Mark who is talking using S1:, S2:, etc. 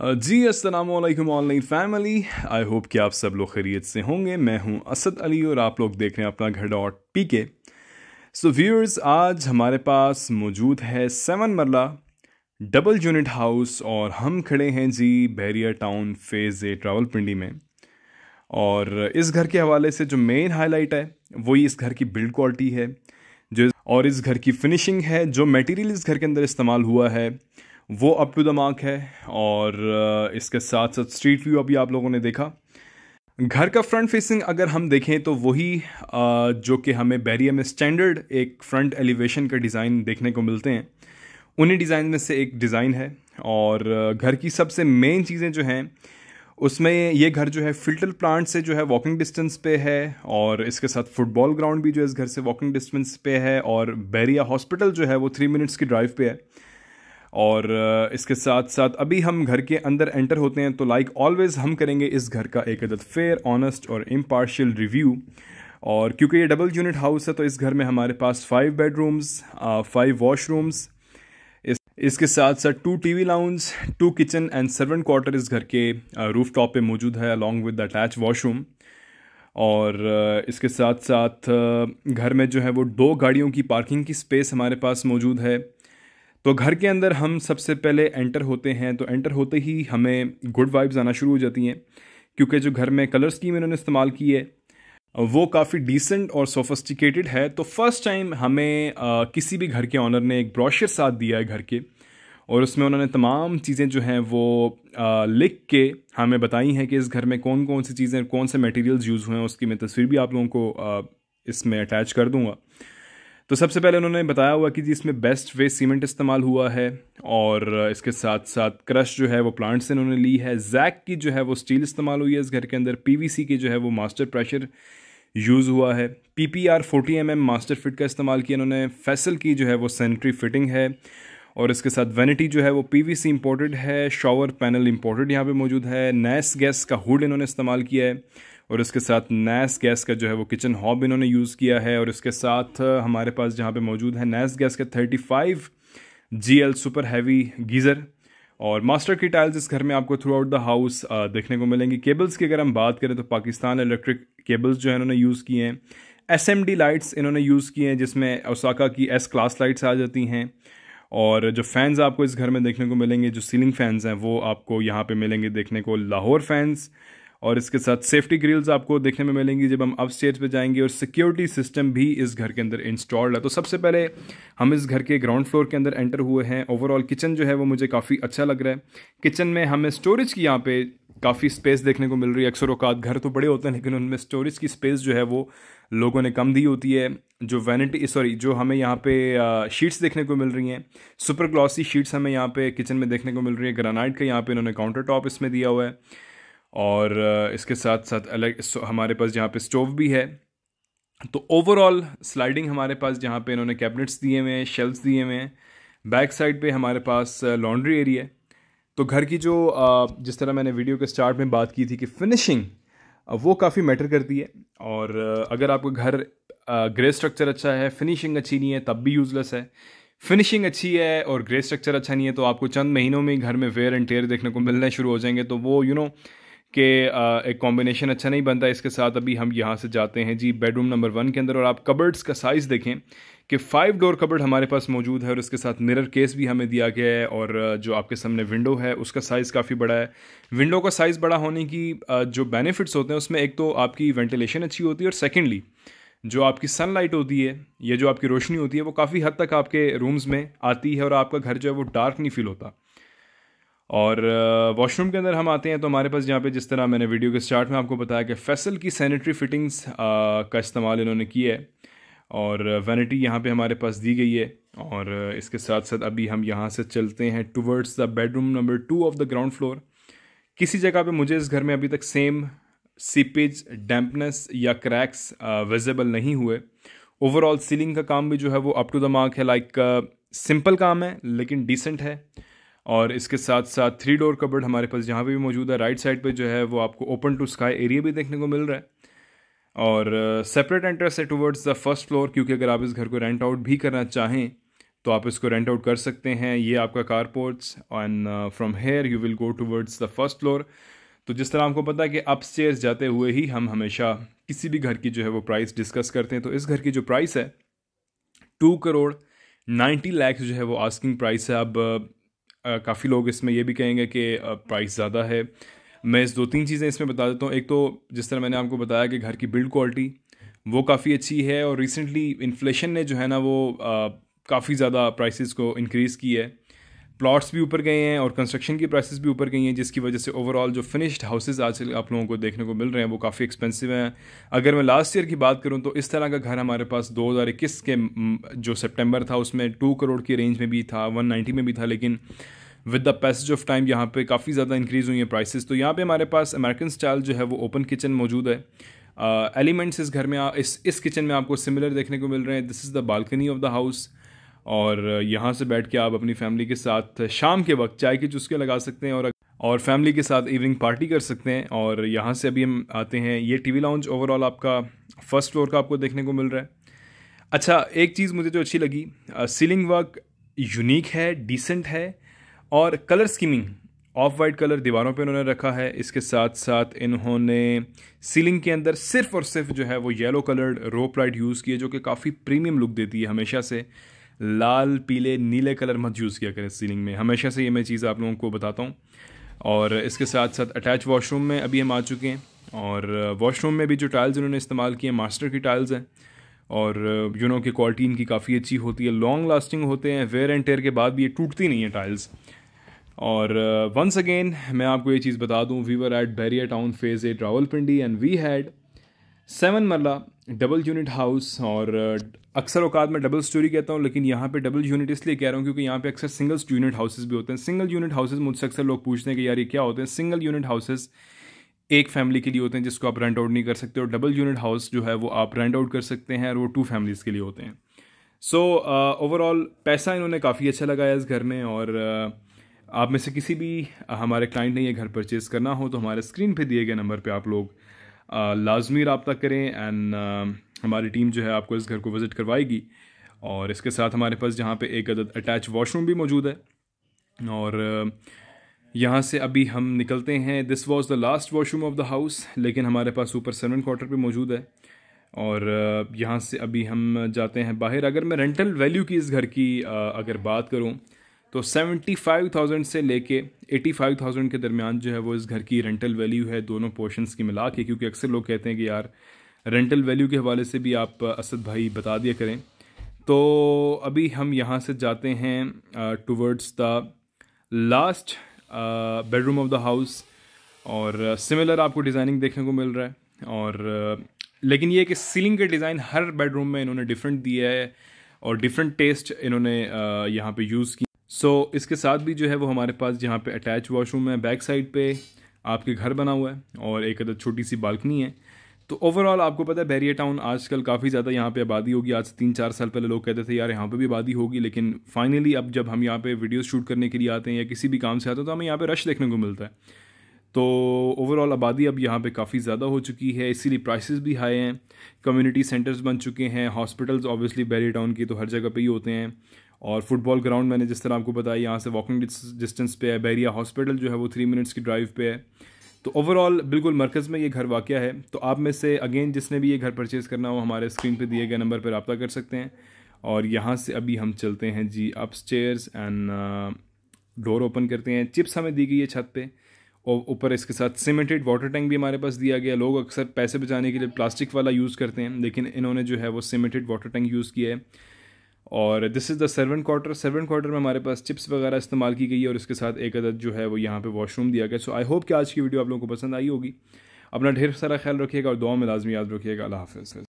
S1: जी वालेकुम online family I hope कि आप सब लोग खैरियत से होंगे मैं हूं असद अली और आप लोग देख रहे हैं अपना घर डॉट पी के सो व्यूअर्स आज हमारे पास मौजूद है seven marla double unit house और हम खड़े हैं जी Bahria town phase A Pindi में और इस घर के हवाले से जो मेन हाईलाइट है वही इस घर की बिल्ड क्वालिटी है जो और इस घर की फिनिशिंग है जो मटेरियल इस घर के अंदर इस्तेमाल हुआ है वो अप टू द मार्क है और इसके साथ साथ स्ट्रीट व्यू अभी आप लोगों ने देखा घर का फ्रंट फेसिंग अगर हम देखें तो वही जो कि हमें बैरिया में स्टैंडर्ड एक फ्रंट एलिवेशन का डिज़ाइन देखने को मिलते हैं उन्हीं डिज़ाइन में से एक डिज़ाइन है और घर की सबसे मेन चीज़ें जो हैं उसमें ये घर जो है फिल्टर प्लांट से जो है वॉकिंग डिस्टेंस पे है और इसके साथ फुटबॉल ग्राउंड भी जो है इस घर से वॉकिंग डिस्टेंस पे है और बैरिया हॉस्पिटल जो है वो थ्री मिनट्स की ड्राइव पे है और इसके साथ साथ अभी हम घर के अंदर एंटर होते हैं तो लाइक like ऑलवेज हम करेंगे इस घर का एक अदद फेयर ऑनेस्ट और इम्पार्शियल रिव्यू और क्योंकि ये डबल यूनिट हाउस है तो इस घर में हमारे पास फाइव बेडरूम्स फाइव वॉशरूम्स इस इसके साथ साथ two TV lounge two kitchen and servant quarter इस घर के रूफ टॉप पर मौजूद है अलॉन्ग विद अटैच वॉशरूम और इसके साथ साथ घर में जो है वो दो गाड़ियों की पार्किंग की स्पेस हमारे पास मौजूद है तो घर के अंदर हम सबसे पहले एंटर होते हैं तो एंटर होते ही हमें गुड वाइब्स आना शुरू हो जाती हैं क्योंकि जो घर में कलर स्कीम इन्होंने इस्तेमाल की है वो काफ़ी डिसेंट और सोफिस्टिकेटेड है तो फर्स्ट टाइम हमें आ, किसी भी घर के ऑनर ने एक ब्रॉशर साथ दिया है घर के और उसमें उन्होंने तमाम चीज़ें जो हैं वो आ, लिख के हमें बताई हैं कि इस घर में कौन कौन सी चीज़ें कौन से मटेरियल्स यूज़ हुए हैं उसकी मैं तस्वीर भी आप लोगों को आ, इसमें अटैच कर दूंगा तो सबसे पहले उन्होंने बताया हुआ कि जी इसमें बेस्ट वे सीमेंट इस्तेमाल हुआ है और इसके साथ साथ क्रश जो है वो प्लांट से इन्होंने ली है जैक की जो है वो स्टील इस्तेमाल हुई है इस घर के अंदर पीवीसी की जो है वो मास्टर प्रेशर यूज़ हुआ है P P R M M master fit का इस्तेमाल किया इन्होंने फैसल की जो है वो सैनिटरी फिटिंग है और इसके साथ वेनिटी जो है वो पी वी सी है शॉवर पैनल इम्पोर्टेड यहाँ पर मौजूद है नैस गैस का हुड इन्होंने इस्तेमाल किया है और इसके साथ नैस गैस का जो है वो किचन हॉब इन्होंने यूज़ किया है और इसके साथ हमारे पास जहाँ पे मौजूद है नैस गैस का thirty five G L super heavy geyser और मास्टर की टाइल्स इस घर में आपको थ्रू आउट द हाउस देखने को मिलेंगी केबल्स की अगर हम बात करें तो पाकिस्तान इलेक्ट्रिक केबल्स जो है इन्होंने यूज़ किए हैं एस एम डी लाइट्स इन्होंने यूज़ किए हैं जिसमें ओसाका की एस क्लास लाइट्स आ जाती हैं और जो फैंस आपको इस घर में देखने को मिलेंगे जो सीलिंग फैंस हैं वो आपको यहाँ पे मिलेंगे देखने को लाहौर फैंस और इसके साथ सेफ्टी ग्रिल्स आपको देखने में मिलेंगी जब हम अप पे पर जाएंगे और सिक्योरिटी सिस्टम भी इस घर के अंदर इंस्टॉल्ड है तो सबसे पहले हम इस घर के ग्राउंड फ्लोर के अंदर एंटर हुए हैं ओवरऑल किचन जो है वो मुझे काफ़ी अच्छा लग रहा है किचन में हमें स्टोरेज की यहाँ पे काफ़ी स्पेस देखने को मिल रही है अक्सर अवकात घर तो बड़े होते हैं लेकिन उनमें स्टोरेज की स्पेस जो है वो लोगों ने कम दी होती है जो वैनिटी सॉरी जो हमें यहाँ पे शीट्स देखने को मिल रही हैं सुपर ग्लॉसी शीट्स हमें यहाँ पे किचन में देखने को मिल रही है ग्रानाइट का यहाँ पे इन्होंने काउंटर टॉप इसमें दिया हुआ है और इसके साथ साथ अलग हमारे पास जहाँ पे स्टोव भी है तो ओवरऑल स्लाइडिंग हमारे पास जहाँ पे इन्होंने कैबिनेट्स दिए हुए हैं शेल्फ्स दिए हुए हैं बैक साइड पे हमारे पास लॉन्ड्री एरिया है तो घर की जो जिस तरह मैंने वीडियो के स्टार्ट में बात की थी कि फिनिशिंग वो काफ़ी मैटर करती है और अगर आपका घर ग्रे स्ट्रक्चर अच्छा है फिनिशिंग अच्छी नहीं है तब भी यूज़लेस है फिनिशिंग अच्छी है और ग्रे स्ट्रक्चर अच्छा नहीं है तो आपको चंद महीनों में ही घर में वेयर एंड टेयर देखने को मिलने शुरू हो जाएंगे तो वो यू you नो know, कि एक कॉम्बिनेशन अच्छा नहीं बनता इसके साथ अभी हम यहाँ से जाते हैं जी बेडरूम नंबर वन के अंदर और आप कबर्ड्स का साइज़ देखें कि फाइव डोर कबर्ड हमारे पास मौजूद है और इसके साथ मिरर केस भी हमें दिया गया है और जो आपके सामने विंडो है उसका साइज़ काफ़ी बड़ा है विंडो का साइज़ बड़ा होने की जो बेनिफिट्स होते हैं उसमें एक तो आपकी वेंटिलेशन अच्छी होती है और सेकेंडली जो आपकी सनलाइट होती है या जो आपकी रोशनी होती है वो काफ़ी हद तक आपके रूम्स में आती है और आपका घर जो है वो डार्क नहीं फील होता और वॉशरूम के अंदर हम आते हैं तो हमारे पास यहाँ पे जिस तरह मैंने वीडियो के स्टार्ट में आपको बताया कि फैसल की सैनिटरी फिटिंग्स का इस्तेमाल इन्होंने किया है और वैनिटी यहाँ पे हमारे पास दी गई है और इसके साथ साथ अभी हम यहाँ से चलते हैं towards the bedroom number two of the ground floor किसी जगह पे मुझे इस घर में अभी तक सेम सीपेज डैम्पनेस या क्रैक्स विजिबल नहीं हुए ओवरऑल सीलिंग का काम भी जो है वो अप टू द मार्क है लाइक सिंपल काम है लेकिन डिसेंट है और इसके साथ साथ थ्री डोर कबर्ड हमारे पास जहाँ भी मौजूद है राइट साइड पे जो है वो आपको ओपन टू स्काई एरिया भी देखने को मिल रहा है और सेपरेट uh, एंट्रेंस है टूवर्ड्स द फर्स्ट फ्लोर क्योंकि अगर आप इस घर को रेंट आउट भी करना चाहें तो आप इसको रेंट आउट कर सकते हैं ये आपका carports and from here you will go towards the first floor तो जिस तरह हमको पता है कि स्टेयर जाते हुए ही हम हमेशा किसी भी घर की जो है वो प्राइस डिस्कस करते हैं तो इस घर की जो प्राइस है टू करोड़ नाइन्टी लैक्स जो है वो आस्किंग प्राइस है अब काफ़ी लोग इसमें यह भी कहेंगे कि प्राइस ज़्यादा है मैं इस दो तीन चीज़ें इसमें बता देता हूँ एक तो जिस तरह मैंने आपको बताया कि घर की बिल्ड क्वालिटी वो काफ़ी अच्छी है और रिसेंटली इन्फ्लेशन ने जो है ना वो काफ़ी ज़्यादा प्राइसेस को इंक्रीज़ की है प्लॉट्स भी ऊपर गए हैं और कंस्ट्रक्शन की प्राइसेस भी ऊपर गई हैं जिसकी वजह से ओवरऑल जो फिनिश्ड हाउसेज आज आप लोगों को देखने को मिल रहे हैं वो काफ़ी एक्सपेंसिव हैं अगर मैं लास्ट ईयर की बात करूँ तो इस तरह का घर हमारे पास दो के जो सेप्टेम्बर था उसमें टू करोड़ की रेंज में भी था वन में भी था लेकिन with the passage of time यहाँ पे काफ़ी ज़्यादा इंक्रीज़ हुई है प्राइसेस तो यहाँ पे हमारे पास अमेरिकन स्टाइल जो है वो ओपन किचन मौजूद है एलिमेंट्स uh, इस घर में आ, इस इस किचन में आपको सिमिलर देखने को मिल रहे हैं this is the balcony of the house और यहाँ से बैठ के आप अपनी फैमिली के साथ शाम के वक्त चाय के चुस्के लगा सकते हैं और और फैमिली के साथ इवनिंग पार्टी कर सकते हैं और यहाँ से अभी हम आते हैं ये टीवी लाउंज ओवरऑल आपका फर्स्ट फ्लोर का आपको देखने को मिल रहा है अच्छा एक चीज़ मुझे जो अच्छी लगी सीलिंग वर्क यूनिक है डिसेंट है और colour scheming of white colour दीवारों पे इन्होंने रखा है इसके साथ साथ इन्होंने सीलिंग के अंदर सिर्फ और सिर्फ जो है वो yellow coloured rope light use किए जो कि काफ़ी प्रीमियम लुक देती है हमेशा से लाल पीले नीले कलर मत यूज़ किया करें सीलिंग में हमेशा से ये मैं चीज़ आप लोगों को बताता हूँ और इसके साथ साथ अटैच वॉशरूम में अभी हम आ चुके हैं और वॉशरूम में भी जो टाइल्स इन्होंने इस्तेमाल किए मास्टर की टाइल्स हैं और यू नो की क्वालिटी इनकी काफ़ी अच्छी होती है लॉन्ग लास्टिंग होते हैं वेयर एंड टेयर के बाद भी ये टूटती नहीं है टाइल्स और वंस अगेन मैं आपको ये चीज़ बता दूँ we were at Bahria town phase eight Rawalpindi and we had seven marla double unit house और uh, अक्सर औकात में डबल स्टोरी कहता हूँ लेकिन यहाँ पे डबल यूनिट इसलिए कह रहा हूँ क्योंकि यहाँ पे अक्सर सिंगल यूनिट हाउसेस भी होते हैं सिंगल यूनिट हाउसेस मुझसे अक्सर लोग पूछते हैं कि यार ये क्या होते हैं सिंगल यूनिट हाउसेस एक फैमिली के लिए होते हैं जिसको आप रेंट आउट नहीं कर सकते और डबल यूनिट हाउस जो है वो आप रेंट आउट कर सकते हैं और वो टू फैमिलीज़ के लिए होते हैं सो so, ओवरऑल uh, पैसा इन्होंने काफ़ी अच्छा लगाया इस घर में और uh, आप में से किसी भी हमारे क्लाइंट ने ये घर परचेज़ करना हो तो हमारे स्क्रीन पे दिए गए नंबर पे आप लोग Uh, लाजमी रबता करें एंड uh, हमारी टीम जो है आपको इस घर को विज़िट करवाएगी और इसके साथ हमारे पास जहाँ पे एक अदद अटैच वॉशरूम भी मौजूद है और uh, यहाँ से अभी हम निकलते हैं this was the last washroom of the house लेकिन हमारे पास ऊपर सेवन क्वार्टर भी मौजूद है और यहाँ से अभी हम जाते हैं बाहर अगर मैं रेंटल वैल्यू की इस घर की अगर बात करूँ तो 75,000 से लेके 85,000 के दरमियान जो है वो इस घर की रेंटल वैल्यू है दोनों पोर्शंस की मिला के क्योंकि अक्सर लोग कहते हैं कि यार रेंटल वैल्यू के हवाले से भी आप असद भाई बता दिया करें तो अभी हम यहाँ से जाते हैं towards the last bedroom of the house और सिमिलर आपको डिज़ाइनिंग देखने को मिल रहा है और लेकिन ये कि सीलिंग के डिज़ाइन हर बेडरूम में इन्होंने डिफरेंट दिया है और डिफरेंट टेस्ट इन्होंने यहाँ पे यूज़ किया सो so, इसके साथ भी जो है वो हमारे पास जहाँ पे अटैच वॉशरूम है बैक साइड पे आपके घर बना हुआ है और एक अदर छोटी सी बालकनी है तो ओवरऑल आपको पता है बैरिया टाउन आजकल काफ़ी ज़्यादा यहाँ पे आबादी होगी आज से तीन चार साल पहले लोग कहते थे यार यहाँ पे भी आबादी होगी लेकिन फाइनली अब जब हम यहाँ पे वीडियो शूट करने के लिए आते हैं या किसी भी काम से आते हैं तो हमें यहाँ पे रश देखने को मिलता है तो ओवरऑल आबादी अब यहाँ पे काफ़ी ज़्यादा हो चुकी है इसीलिए प्राइसेस भी हाई हैं कम्युनिटी सेंटर्स बन चुके हैं हॉस्पिटल्स ऑब्वियसली बैरिया टाउन की तो हर जगह पर ही होते हैं और फुटबॉल ग्राउंड मैंने जिस तरह आपको बताया यहाँ से वॉकिंग डिस्टेंस पे है बैरिया हॉस्पिटल जो है वो थ्री मिनट्स की ड्राइव पे है तो ओवरऑल बिल्कुल मरकज़ में ये घर वाक़ है तो आप में से अगेन जिसने भी ये घर परचेज़ करना हो हमारे स्क्रीन पर दिए गए नंबर पर रबा कर सकते हैं और यहाँ से अभी हम चलते हैं जी upstairs and door open करते हैं चिप्स हमें दी गई है छत पे और ऊपर इसके साथ सीमेंटेड वाटर टैंक भी हमारे पास दिया गया लोग अक्सर पैसे बचाने के लिए प्लास्टिक वाला यूज़ करते हैं लेकिन इन्होंने जो है वो सीमेंटेड वाटर टैंक यूज़ किया है और this is the servant quarter servant quarter में हमारे पास चिप्स वगैरह इस्तेमाल की गई है और इसके साथ एक अदद जो है वो यहाँ पे वॉशरूम दिया गया सो आई होप कि आज की वीडियो आप लोगों को पसंद आई होगी अपना ढेर सारा ख्याल रखिएगा और दुआ में लाजमी याद रखिएगा अल्लाह हाफ़